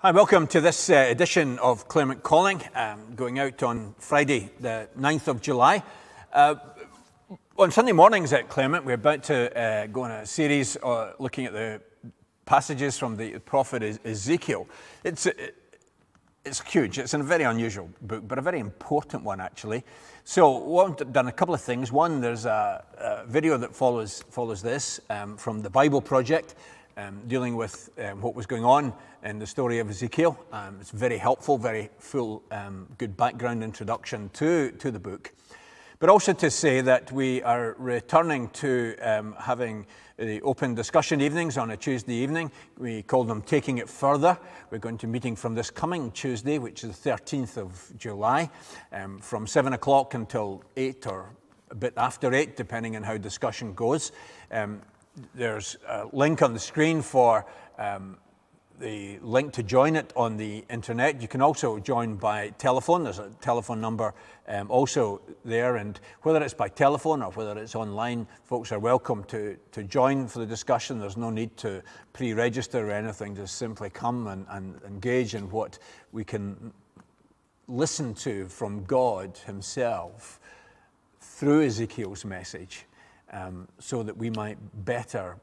Hi, welcome to this uh, edition of Claremont Calling, um, going out on Friday, the 9th of July. Uh, on Sunday mornings at Claremont, we're about to uh, go on a series uh, looking at the passages from the prophet Ezekiel. It's, uh, it's huge, it's a very unusual book, but a very important one actually. So, we've done a couple of things. One, there's a, a video that follows, follows this um, from the Bible Project um, dealing with um, what was going on in the story of Ezekiel. Um, it's very helpful, very full, um, good background introduction to, to the book. But also to say that we are returning to um, having the open discussion evenings on a Tuesday evening. We call them Taking It Further. We're going to meeting from this coming Tuesday, which is the 13th of July, um, from 7 o'clock until 8 or a bit after 8, depending on how discussion goes. Um, there's a link on the screen for um, the link to join it on the internet. You can also join by telephone. There's a telephone number um, also there. And whether it's by telephone or whether it's online, folks are welcome to, to join for the discussion. There's no need to pre register or anything. Just simply come and, and engage in what we can listen to from God Himself through Ezekiel's message um, so that we might better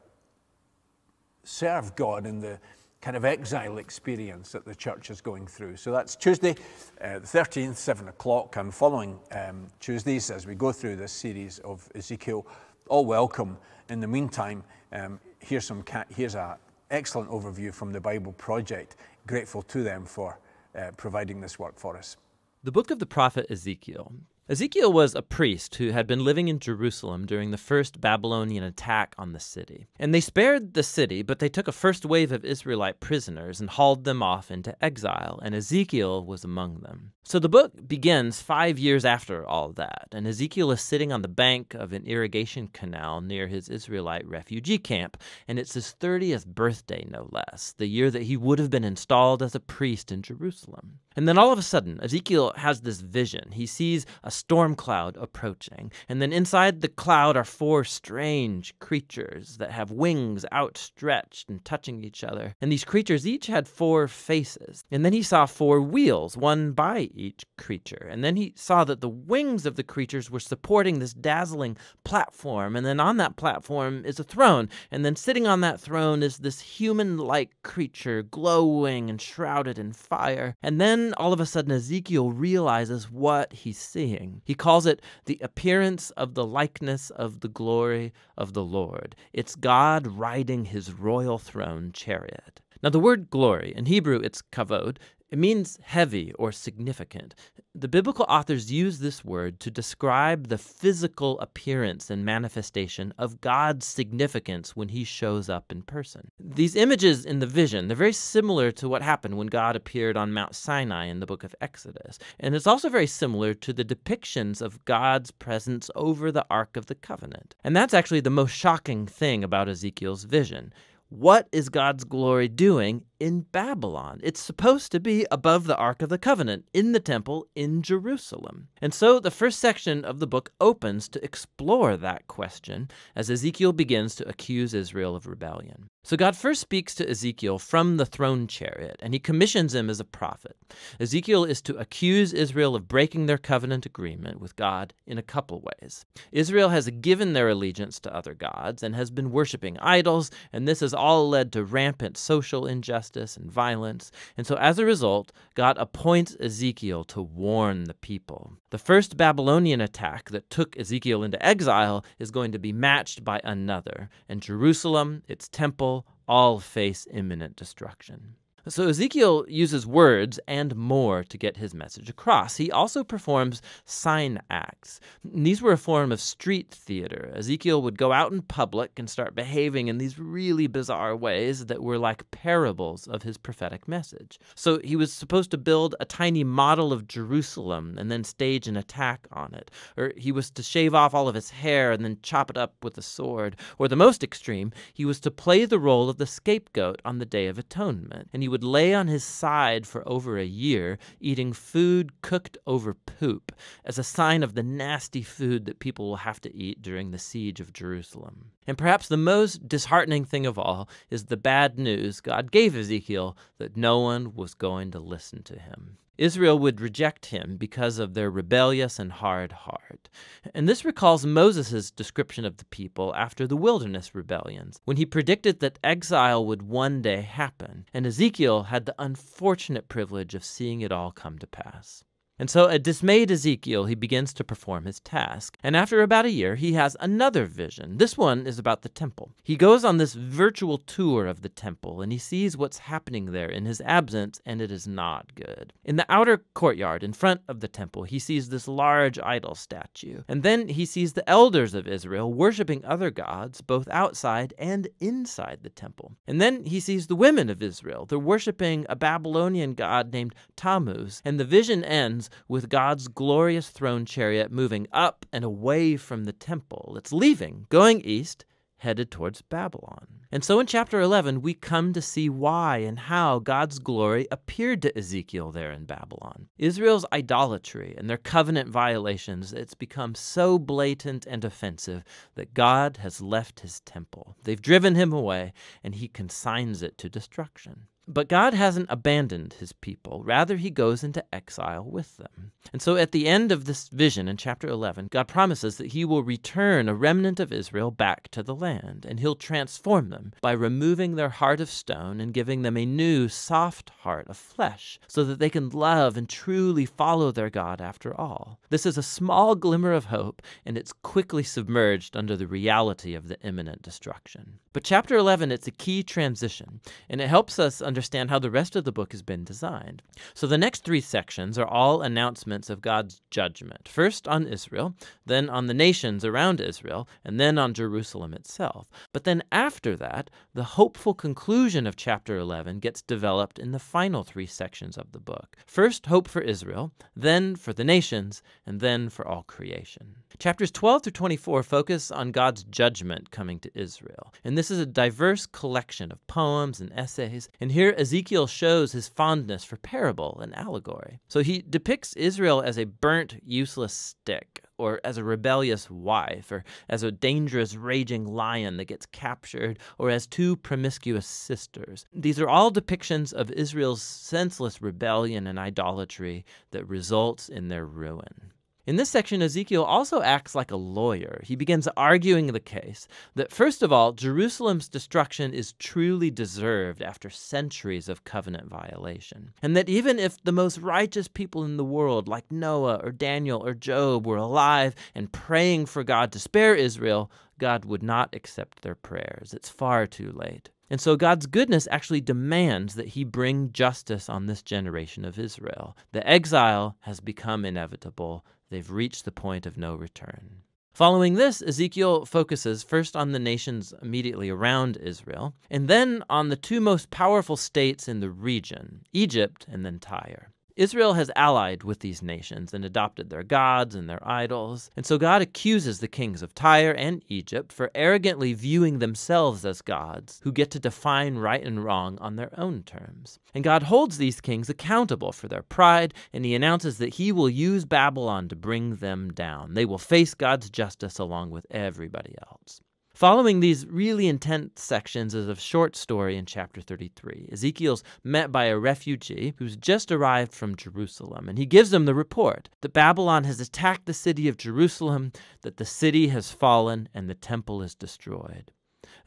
serve God in the kind of exile experience that the church is going through. So that's Tuesday, uh, the 13th, 7 o'clock, and following um, Tuesdays as we go through this series of Ezekiel. All welcome. In the meantime, um, here's some here's an excellent overview from the Bible Project. Grateful to them for uh, providing this work for us. The book of the prophet Ezekiel Ezekiel was a priest who had been living in Jerusalem during the first Babylonian attack on the city. And they spared the city, but they took a first wave of Israelite prisoners and hauled them off into exile, and Ezekiel was among them. So the book begins five years after all that, and Ezekiel is sitting on the bank of an irrigation canal near his Israelite refugee camp, and it's his 30th birthday, no less, the year that he would have been installed as a priest in Jerusalem. And then all of a sudden, Ezekiel has this vision. He sees a storm cloud approaching. And then inside the cloud are four strange creatures that have wings outstretched and touching each other. And these creatures each had four faces. And then he saw four wheels, one by each creature. And then he saw that the wings of the creatures were supporting this dazzling platform. And then on that platform is a throne. And then sitting on that throne is this human like creature, glowing and shrouded in fire. And then then all of a sudden Ezekiel realizes what he's seeing. He calls it the appearance of the likeness of the glory of the Lord. It's God riding his royal throne chariot. Now, the word glory, in Hebrew it's kavod, it means heavy or significant. The biblical authors use this word to describe the physical appearance and manifestation of God's significance when he shows up in person. These images in the vision, they're very similar to what happened when God appeared on Mount Sinai in the book of Exodus. And it's also very similar to the depictions of God's presence over the Ark of the Covenant. And that's actually the most shocking thing about Ezekiel's vision what is God's glory doing in Babylon? It's supposed to be above the Ark of the Covenant in the temple in Jerusalem. And so the first section of the book opens to explore that question as Ezekiel begins to accuse Israel of rebellion. So God first speaks to Ezekiel from the throne chariot, and he commissions him as a prophet. Ezekiel is to accuse Israel of breaking their covenant agreement with God in a couple ways. Israel has given their allegiance to other gods and has been worshiping idols, and this has all led to rampant social injustice and violence. And so as a result, God appoints Ezekiel to warn the people. The first Babylonian attack that took Ezekiel into exile is going to be matched by another, and Jerusalem, its temple, all face imminent destruction. So Ezekiel uses words and more to get his message across. He also performs sign acts. These were a form of street theater. Ezekiel would go out in public and start behaving in these really bizarre ways that were like parables of his prophetic message. So he was supposed to build a tiny model of Jerusalem and then stage an attack on it. Or he was to shave off all of his hair and then chop it up with a sword. Or the most extreme, he was to play the role of the scapegoat on the Day of Atonement. And he would lay on his side for over a year, eating food cooked over poop, as a sign of the nasty food that people will have to eat during the siege of Jerusalem. And perhaps the most disheartening thing of all is the bad news God gave Ezekiel that no one was going to listen to him. Israel would reject him because of their rebellious and hard heart. And this recalls Moses' description of the people after the wilderness rebellions, when he predicted that exile would one day happen, and Ezekiel had the unfortunate privilege of seeing it all come to pass. And so, a dismayed Ezekiel, he begins to perform his task. And after about a year, he has another vision. This one is about the temple. He goes on this virtual tour of the temple and he sees what's happening there in his absence, and it is not good. In the outer courtyard in front of the temple, he sees this large idol statue. And then he sees the elders of Israel worshiping other gods, both outside and inside the temple. And then he sees the women of Israel. They're worshiping a Babylonian god named Tammuz. And the vision ends with God's glorious throne chariot moving up and away from the temple. It's leaving, going east, headed towards Babylon. And so in chapter 11, we come to see why and how God's glory appeared to Ezekiel there in Babylon. Israel's idolatry and their covenant violations, it's become so blatant and offensive that God has left his temple. They've driven him away, and he consigns it to destruction. But God hasn't abandoned his people. Rather, he goes into exile with them. And so at the end of this vision in chapter 11, God promises that he will return a remnant of Israel back to the land, and he'll transform them by removing their heart of stone and giving them a new, soft heart of flesh, so that they can love and truly follow their God after all. This is a small glimmer of hope, and it's quickly submerged under the reality of the imminent destruction. But chapter 11, it's a key transition, and it helps us understand how the rest of the book has been designed. So the next three sections are all announcements of God's judgment, first on Israel, then on the nations around Israel, and then on Jerusalem itself. But then after that, the hopeful conclusion of chapter 11 gets developed in the final three sections of the book. First, hope for Israel, then for the nations, and then for all creation. Chapters 12 through 24 focus on God's judgment coming to Israel. And this is a diverse collection of poems and essays, and here here Ezekiel shows his fondness for parable and allegory. So he depicts Israel as a burnt, useless stick, or as a rebellious wife, or as a dangerous, raging lion that gets captured, or as two promiscuous sisters. These are all depictions of Israel's senseless rebellion and idolatry that results in their ruin. In this section, Ezekiel also acts like a lawyer. He begins arguing the case that, first of all, Jerusalem's destruction is truly deserved after centuries of covenant violation, and that even if the most righteous people in the world, like Noah or Daniel or Job, were alive and praying for God to spare Israel, God would not accept their prayers. It's far too late. And so God's goodness actually demands that he bring justice on this generation of Israel. The exile has become inevitable. They've reached the point of no return. Following this, Ezekiel focuses first on the nations immediately around Israel, and then on the two most powerful states in the region Egypt and then Tyre. Israel has allied with these nations and adopted their gods and their idols. And so God accuses the kings of Tyre and Egypt for arrogantly viewing themselves as gods who get to define right and wrong on their own terms. And God holds these kings accountable for their pride, and he announces that he will use Babylon to bring them down. They will face God's justice along with everybody else. Following these really intense sections is a short story in chapter 33. Ezekiel's met by a refugee who's just arrived from Jerusalem, and he gives him the report that Babylon has attacked the city of Jerusalem, that the city has fallen, and the temple is destroyed.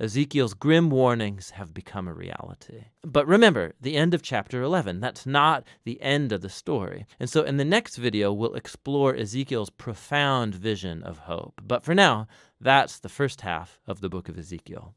Ezekiel's grim warnings have become a reality. But remember, the end of chapter 11, that's not the end of the story. And so in the next video, we'll explore Ezekiel's profound vision of hope. But for now, that's the first half of the book of Ezekiel.